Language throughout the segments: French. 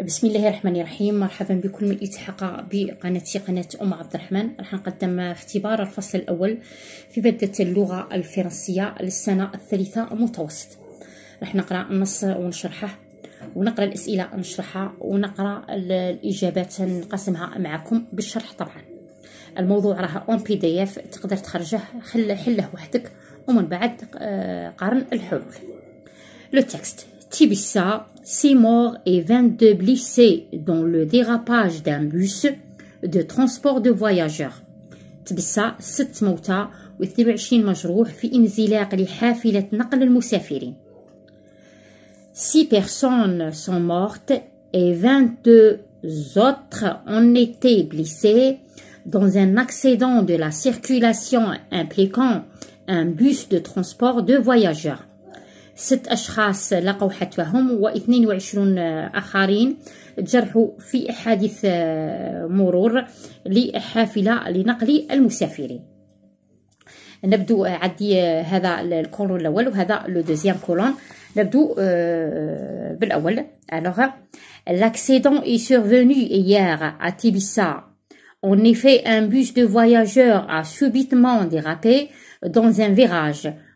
بسم الله الرحمن الرحيم مرحبا بكم من التحق بقناتي قناة أم عبد الرحمن راح نقدم اختبار الفصل الأول في مادة اللغة الفرنسية للسنة الثالثة المتوسط راح نقرأ النص ونشرحه ونقرأ الأسئلة نشرحها ونقرأ الإجابات نقسمها معكم بالشرح طبعا الموضوع راه اون بي دي اف تقدر تخرجه خل حله وحدك ومن بعد آه، قارن الحلول لو تكست تيبيسا 6 morts et 22 blessés dans le dérapage d'un bus de transport de voyageurs. 6 22 في انزلاق نقل المسافرين. 6 personnes sont mortes et 22 autres ont été blessés dans un accident de la circulation impliquant un bus de transport de voyageurs. ست أشخاص لقوا حتفهم و22 آخرين جرحوا في حادث آه، مرور لحافلة لنقل المسافرين نبدو آه، عدي آه، هذا الكولون الاول وهذا لو دوزيام كولون نبدو بالاول ألوغ لاكسيدون إي سورفوني hier أ تيبيسا en effet un bus de voyageurs a subitement dérapé dans un virage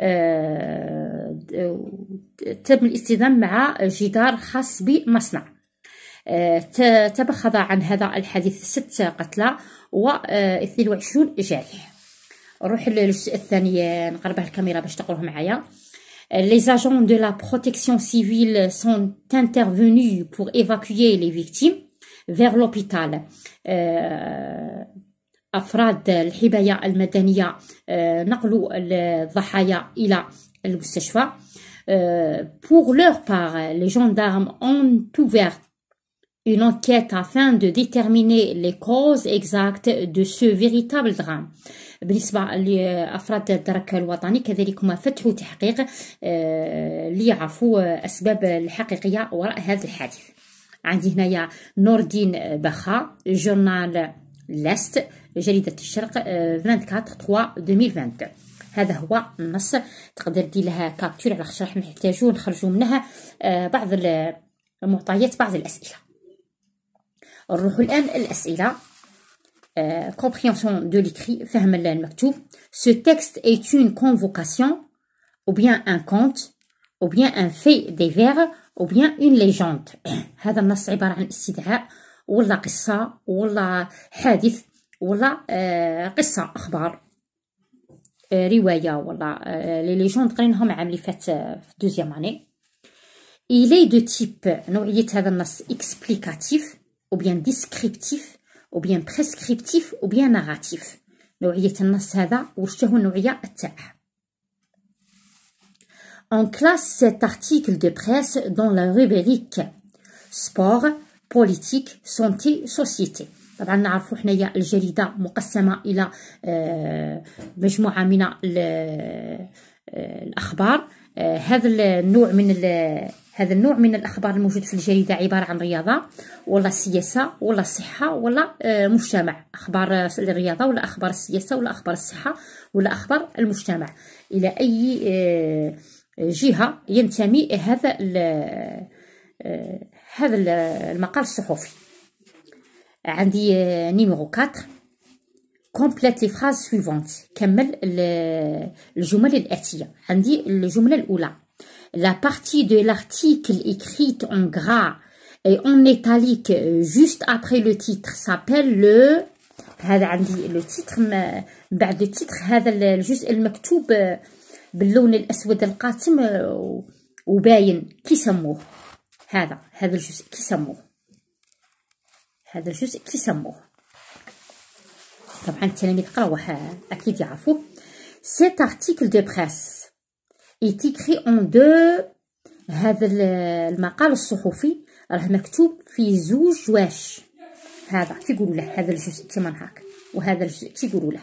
آه، تم الاصطدام مع جدار خاص بمصنع آه، تبخض عن هذا الحديث ست قتلى و 22 جارح نروح للجزء الثاني نقرب الكاميرا باش تقروه معايا Les agents de la protection civile sont intervenus pour évacuer les victimes vers l'hôpital. Euh, أفراد الحماية المدنية آه، نقلوا الضحايا إلى المستشفى آه، Pour leur part, les gendarmes ont ouvert une enquête afin de déterminer les causes exactes de ce véritable drame بالنسبة لأفراد الدرك الوطني كذلك هما فتحوا تحقيق آه، ليعرفوا أسباب الحقيقية وراء هذا الحادث عندي هنايا نوردين الدين بخا جورنال لست جريدة الشرق 24/3/2020 هذا هو النص تقدر دير لها كابتور على خاطر نحتاجو منها بعض المعطيات بعض compréhension de l'écrit, فهم المكتوب. Ce texte est une convocation, ou bien un conte, ou bien un fait vers ou bien une légende. هذا النص عن استدعاء ولا ولا حادث ولا قصه اخبار روايه ولا qu'on a fait en deuxième année. Il est de type explicatif ou bien descriptif ou bien prescriptif ou bien narratif Nous النص ou وش هو et On classe cet article de presse dans la rubrique sport, politique, santé, société. طبعا نعرفوا حنايا الجريده مقسمه الى آه، مجموعه من آه، آه، الاخبار هذا النوع من هذا النوع من الاخبار الموجود في الجريده عباره عن رياضه ولا سياسه ولا صحه ولا مجتمع اخبار الرياضه ولا اخبار السياسه ولا اخبار الصحه ولا اخبار المجتمع الى اي جهه ينتمي هذا هذا المقال الصحفي Andy numéro 4. Complète les phrases suivantes. le le La partie de l'article écrite en gras et en métallique euh, juste après le titre s'appelle le. titre. titre. هذا الجزء كيسموه طبعا التلاميذ قراوه اكيد يعرفوه سيت ارتيكل دو بريس est écrit اون دو هذا المقال الصحفي راه مكتوب في زوج واش هذا كيقولوا له هذا الجزء كيما هاك وهذا الجزء كيقولوا له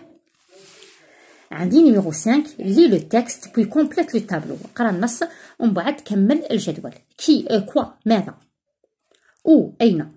عندي نيميرو 5 لي لو تكست بوي كومبليت لو تابلو قرا النص ومن بعد كمل الجدول كي كوا ماذا او اين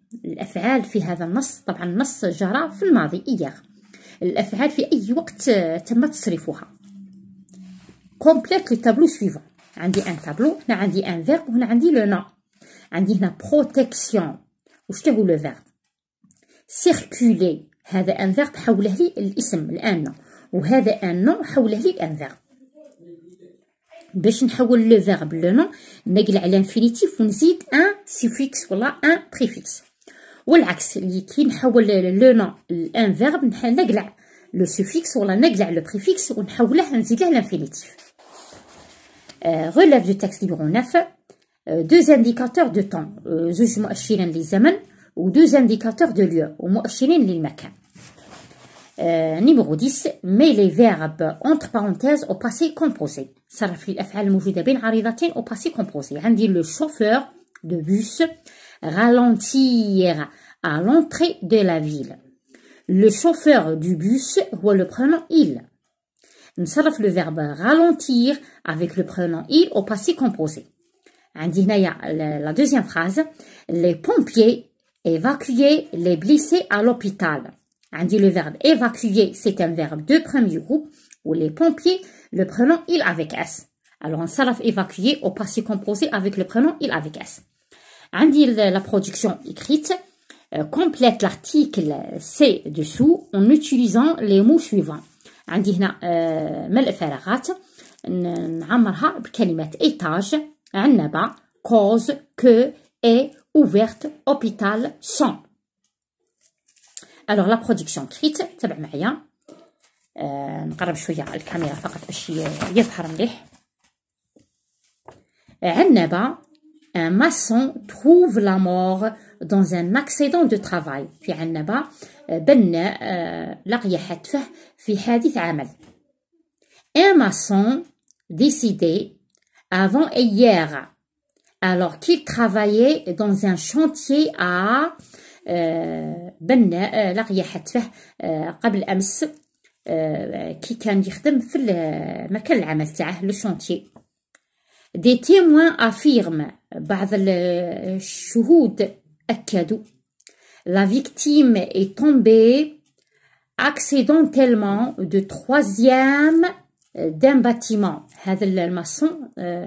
الأفعال في هذا النص طبعا النص جرى في الماضي ايغ الأفعال في أي وقت آه، تم تصريفها كومبليت لو تابلو سويفون عندي ان تابلو هنا عندي ان فيرب وهنا عندي لو نو عندي هنا بروتيكسيون وش هو لو فيرب سيركولي هذا ان فيرب حوله لي الاسم الان وهذا ان نو حوله لي ان فيرب باش نحول لو فيرب لو نو نقل على انفينيتيف ونزيد ان سيفيكس ولا ان بريفيكس Et à l'inverse, quand on change un verbe, on change le suffixe ou on le préfixe et on l'infinitif. Relève du texte numéro 9. Euh, deux indicateurs de temps. Je suis des Ou deux indicateurs de lieu. Je du lieu. Numéro 10. met les verbes entre parenthèses au passé composé. Ça va faire le mot judébile à l'arrivée au passé composé. On le chauffeur de bus ralentira à l'entrée de la ville. Le chauffeur du bus voit le prénom « il. salaf, le verbe ralentir avec le pronom il au passé composé. عندي la deuxième phrase les pompiers évacuaient les blessés à l'hôpital. عندي le verbe évacuer c'est un verbe de premier groupe Ou les pompiers le prénom « il avec s. Alors on salaf évacuer au passé composé avec le prénom « il avec s. عندي la production écrite euh, complète l'article euh, C dessous en utilisant les mots suivants عندي les ملء فراغات نعمرها mots étage عنبة cause que et ouverte hôpital sans alors la production écrite تبع معايا نقرب شوية الكاميرا فقط باش يظهر مليح عنبة un maçon trouve la mort dans un accident de travail في عنا با بنا لقي حتفه في حادث عمل un maçon décidé avant hier alors qu'il travaillait dans un chantier à بنا لقي حتفه قبل أمس qui كان يخدم في مكان العمل تاعه لو شونتيي des témoins affirment بعض الشهود la victime est tombée accidentellement de troisième d'un bâtiment. maçon euh,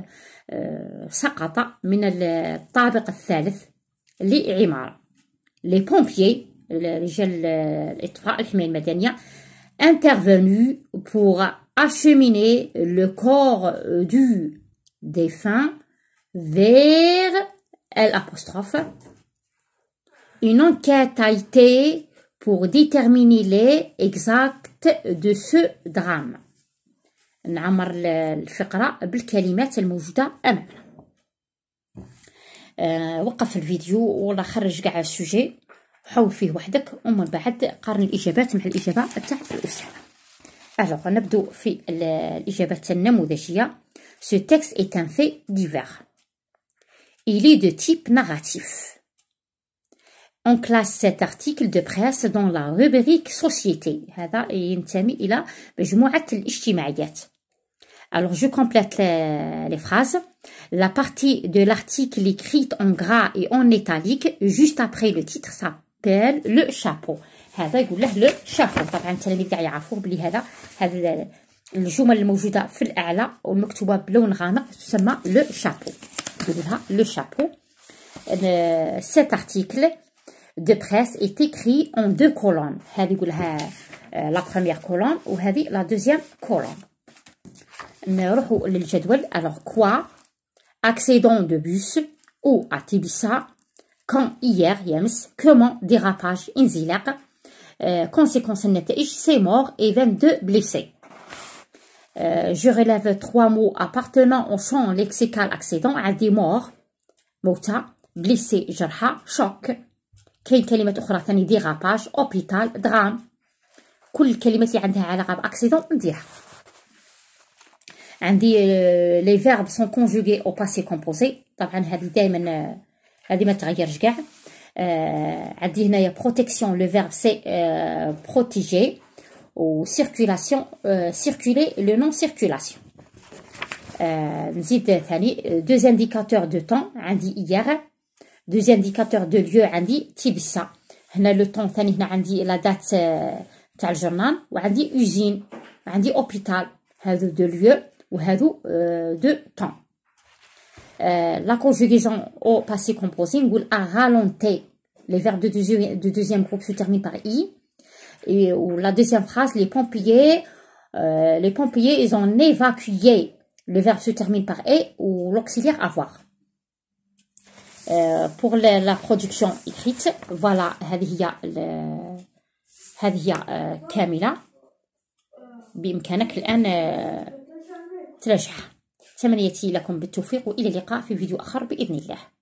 euh, s'est Les pompiers, euh, intervenus pour acheminer le corps du défunt vers l'apostrophe une enquête a été pour déterminer les exacts de ce drame نعمر الفقرة بالكلمات الموجودة أمامنا أه وقف الفيديو ولا خرج كاع السوجي حول فيه وحدك ومن بعد قارن الإجابات مع الإجابة تاع الأسرة ألوغ نبدو في الإجابات النموذجية Ce texte est un fait divers. Il est de type narratif. On classe cet article de presse dans la rubrique Société. Alors je complète les, phrases. La partie de l'article écrite en gras et en italique juste après le titre s'appelle le chapeau. Le chapeau. Le le de presse est écrit en deux colonnes. Euh, la première colonne ou la deuxième colonne. Alors quoi Accident de bus ou à Tibissa Quand hier, Yems, comment dérapage inzilak euh, Conséquence nettes. c'est mort et 22 blessés. Euh, je relève trois mots appartenant au champ lexical accident à des morts, mota, blessé, jarha, choc. Quelqu'un qui dit dérapage, hôpital, drame. Toutes les accident, on dit. Les verbes sont conjugués au passé composé. C'est Il y a protection. Le verbe c'est protéger ou circuler le non-circulation. Nous euh، avons euh، deux indicateurs de temps. Il hier deux indicateurs de lieu عندي تبسة هنا le طون ثاني هنا a « لا دات usine, a « dit hôpital, on a هادو ou on a deux temps. Euh, la conjugaison au passé composé on a ralenté les verbes de deuxième, groupe se terminent par i et la deuxième phrase les pompiers euh, les pompiers ils ont évacué le verbe se termine par e ou l'auxiliaire avoir بور لا برودكسيون اكريت فوالا هذه هي هذه هي آه، كامله بامكانك الان آه، تراجعها تمنيتي لكم بالتوفيق والى اللقاء في فيديو اخر باذن الله